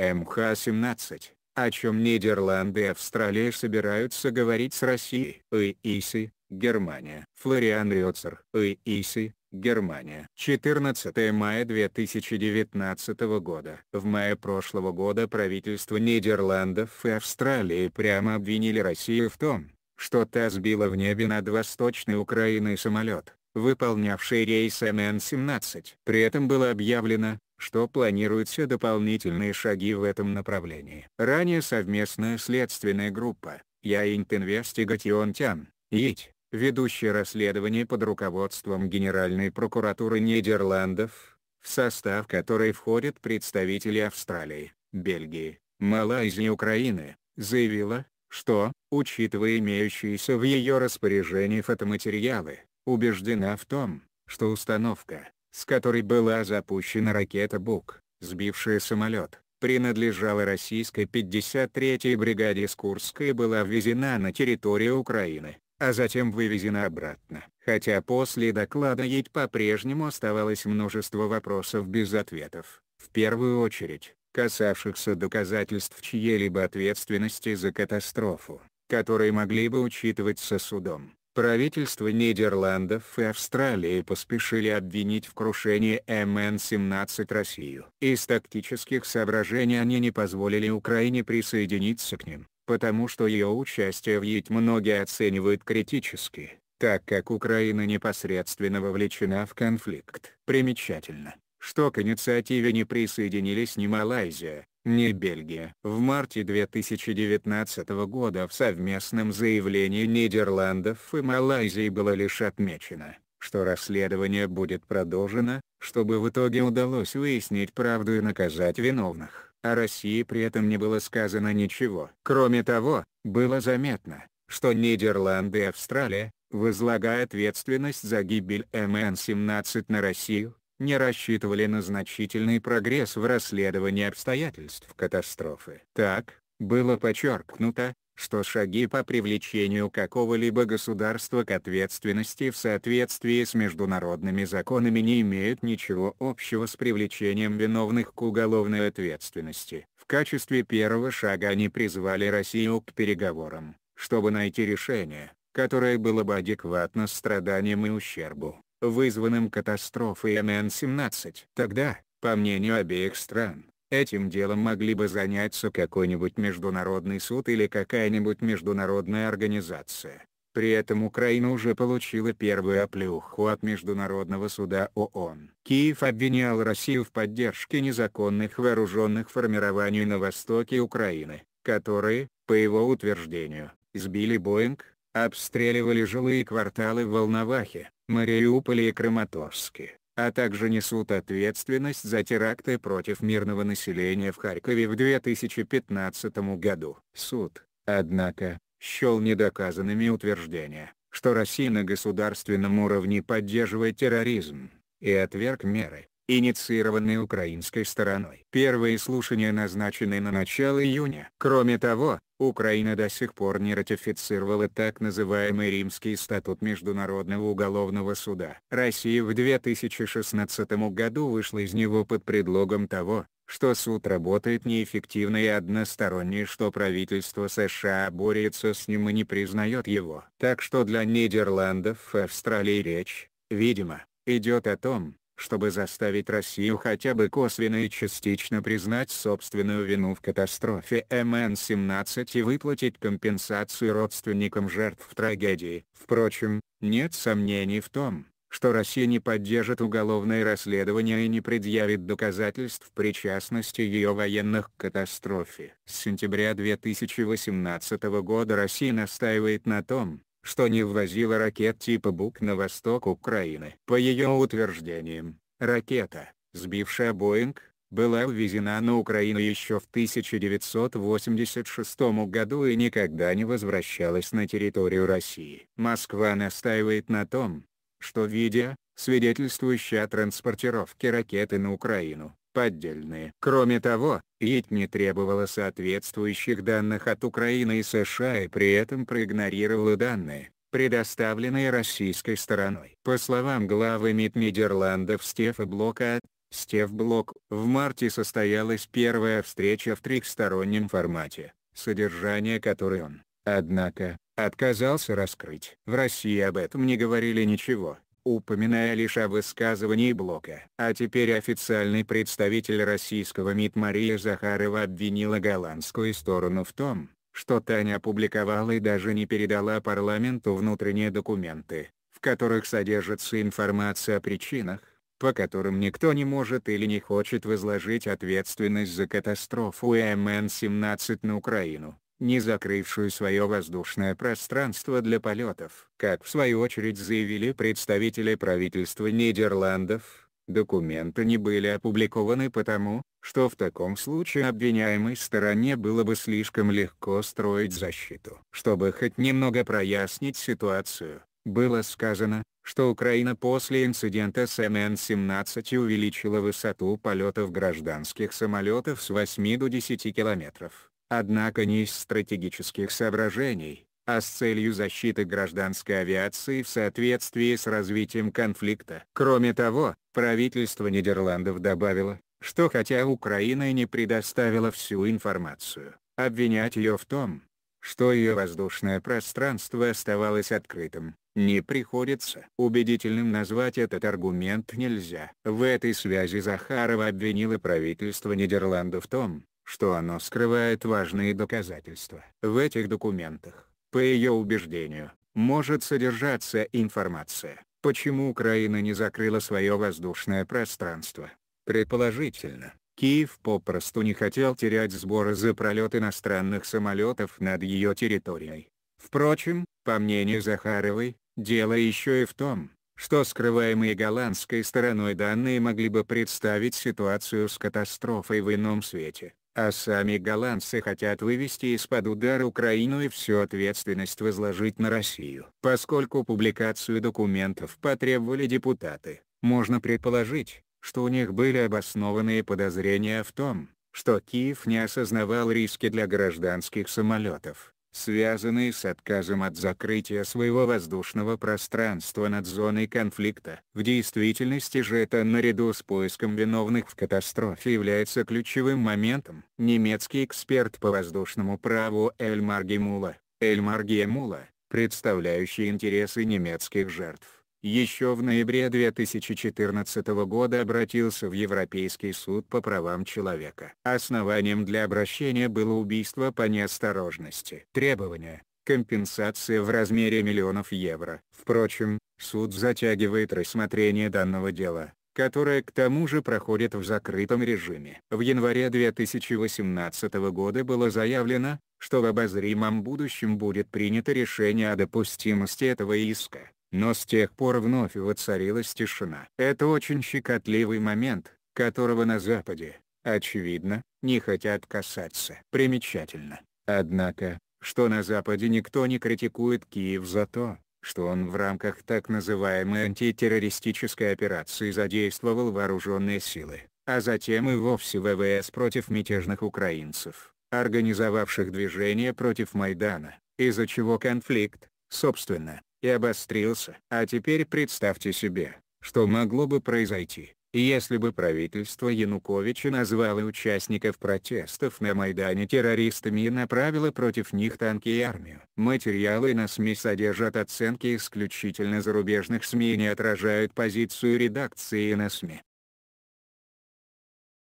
МХ-17, о чем Нидерланды и Австралия собираются говорить с Россией. ИИСИ, Германия. Флориан Рёцер, ИИСИ, Германия. 14 мая 2019 года. В мае прошлого года правительство Нидерландов и Австралии прямо обвинили Россию в том, что та сбила в небе над Восточной Украиной самолет, выполнявший рейс МН-17. При этом было объявлено, что планируются дополнительные шаги в этом направлении. Ранее совместная следственная группа, Яинт Инвестигатион Тян, ЯИТ, ведущая расследование под руководством Генеральной прокуратуры Нидерландов, в состав которой входят представители Австралии, Бельгии, Малайзии и Украины, заявила, что, учитывая имеющиеся в ее распоряжении фотоматериалы, убеждена в том, что установка, с которой была запущена ракета «Бук», сбившая самолет, принадлежала российской 53-й бригаде из Курска и была ввезена на территорию Украины, а затем вывезена обратно. Хотя после доклада ей по-прежнему оставалось множество вопросов без ответов, в первую очередь, касавшихся доказательств чьей-либо ответственности за катастрофу, которые могли бы учитываться судом. Правительства Нидерландов и Австралии поспешили обвинить в крушении МН-17 Россию. Из тактических соображений они не позволили Украине присоединиться к ним, потому что ее участие в ЕИТ многие оценивают критически, так как Украина непосредственно вовлечена в конфликт. Примечательно, что к инициативе не присоединились ни Малайзия, не Бельгия. В марте 2019 года в совместном заявлении Нидерландов и Малайзии было лишь отмечено, что расследование будет продолжено, чтобы в итоге удалось выяснить правду и наказать виновных. О России при этом не было сказано ничего. Кроме того, было заметно, что Нидерланды и Австралия, возлагая ответственность за гибель МН-17 на Россию, не рассчитывали на значительный прогресс в расследовании обстоятельств катастрофы. Так, было подчеркнуто, что шаги по привлечению какого-либо государства к ответственности в соответствии с международными законами не имеют ничего общего с привлечением виновных к уголовной ответственности. В качестве первого шага они призвали Россию к переговорам, чтобы найти решение, которое было бы адекватно страданиям и ущербу, вызванным катастрофой НН-17. Тогда, по мнению обеих стран, Этим делом могли бы заняться какой-нибудь международный суд или какая-нибудь международная организация. При этом Украина уже получила первую оплюху от Международного суда ООН. Киев обвинял Россию в поддержке незаконных вооруженных формирований на востоке Украины, которые, по его утверждению, сбили Боинг, обстреливали жилые кварталы в Волновахе, Мариуполе и Краматорске, а также несут ответственность за теракты против мирного населения в Харькове в 2015 году. Суд, однако, счел недоказанными утверждения, что Россия на государственном уровне поддерживает терроризм, и отверг меры, инициированный украинской стороной. Первые слушания назначены на начало июня. Кроме того, Украина до сих пор не ратифицировала так называемый Римский статут Международного уголовного суда. Россия в 2016 году вышла из него под предлогом того, что суд работает неэффективно и односторонне, что правительство США борется с ним и не признает его. Так что для Нидерландов и Австралии речь, видимо, идет о том, чтобы заставить Россию хотя бы косвенно и частично признать собственную вину в катастрофе МН-17 и выплатить компенсацию родственникам жертв трагедии. Впрочем, нет сомнений в том, что Россия не поддержит уголовное расследование и не предъявит доказательств причастности ее военных к катастрофе. С сентября 2018 года Россия настаивает на том, что не ввозила ракет типа «Бук» на восток Украины. По ее утверждениям, ракета, сбившая «Боинг», была ввезена на Украину еще в 1986 году и никогда не возвращалась на территорию России. Москва настаивает на том, что видео, свидетельствующее о транспортировке ракеты на Украину, поддельные. Кроме того, ЕТ не требовала соответствующих данных от Украины и США и при этом проигнорировала данные, предоставленные российской стороной. По словам главы МИД Нидерландов Стефа Блока, Стеф Блок, в марте состоялась первая встреча в трехстороннем формате, содержание которой он, однако, отказался раскрыть. В России об этом не говорили ничего упоминая лишь о высказывании Блока. А теперь официальный представитель российского МИД Мария Захарова обвинила голландскую сторону в том, что Таня опубликовала и даже не передала парламенту внутренние документы, в которых содержится информация о причинах, по которым никто не может или не хочет возложить ответственность за катастрофу МН-17 на Украину не закрывшую свое воздушное пространство для полетов. Как в свою очередь заявили представители правительства Нидерландов, документы не были опубликованы потому, что в таком случае обвиняемой стороне было бы слишком легко строить защиту. Чтобы хоть немного прояснить ситуацию, было сказано, что Украина после инцидента с МН-17 увеличила высоту полетов гражданских самолетов с 8 до 10 километров однако не из стратегических соображений, а с целью защиты гражданской авиации в соответствии с развитием конфликта. Кроме того, правительство Нидерландов добавило, что хотя Украина и не предоставила всю информацию, обвинять ее в том, что ее воздушное пространство оставалось открытым, не приходится. Убедительным назвать этот аргумент нельзя. В этой связи Захарова обвинила правительство Нидерландов в том, что оно скрывает важные доказательства. В этих документах, по ее убеждению, может содержаться информация, почему Украина не закрыла свое воздушное пространство. Предположительно, Киев попросту не хотел терять сборы за пролет иностранных самолетов над ее территорией. Впрочем, по мнению Захаровой, дело еще и в том, что скрываемые голландской стороной данные могли бы представить ситуацию с катастрофой в ином свете. А сами голландцы хотят вывести из-под удара Украину и всю ответственность возложить на Россию. Поскольку публикацию документов потребовали депутаты, можно предположить, что у них были обоснованные подозрения в том, что Киев не осознавал риски для гражданских самолетов, связанные с отказом от закрытия своего воздушного пространства над зоной конфликта. В действительности же это наряду с поиском виновных в катастрофе является ключевым моментом. Немецкий эксперт по воздушному праву Эльмар Гемула, Эльмар Гемула, представляющий интересы немецких жертв еще в ноябре 2014 года обратился в Европейский суд по правам человека. Основанием для обращения было убийство по неосторожности. Требование – компенсация в размере миллионов евро. Впрочем, суд затягивает рассмотрение данного дела которая к тому же проходит в закрытом режиме. В январе 2018 года было заявлено, что в обозримом будущем будет принято решение о допустимости этого иска но с тех пор вновь воцарилась тишина. Это очень щекотливый момент, которого на Западе, очевидно, не хотят касаться. Примечательно, однако, что на Западе никто не критикует Киев за то, что он в рамках так называемой антитеррористической операции задействовал вооруженные силы, а затем и вовсе ВВС против мятежных украинцев, организовавших движение против Майдана, из-за чего конфликт, собственно, и обострился. А теперь представьте себе, что могло бы произойти, если бы правительство Януковича назвало участников протестов на Майдане террористами и направило против них танки и армию. Материалы на СМИ содержат оценки исключительно зарубежных СМИ и не отражают позицию редакции на СМИ.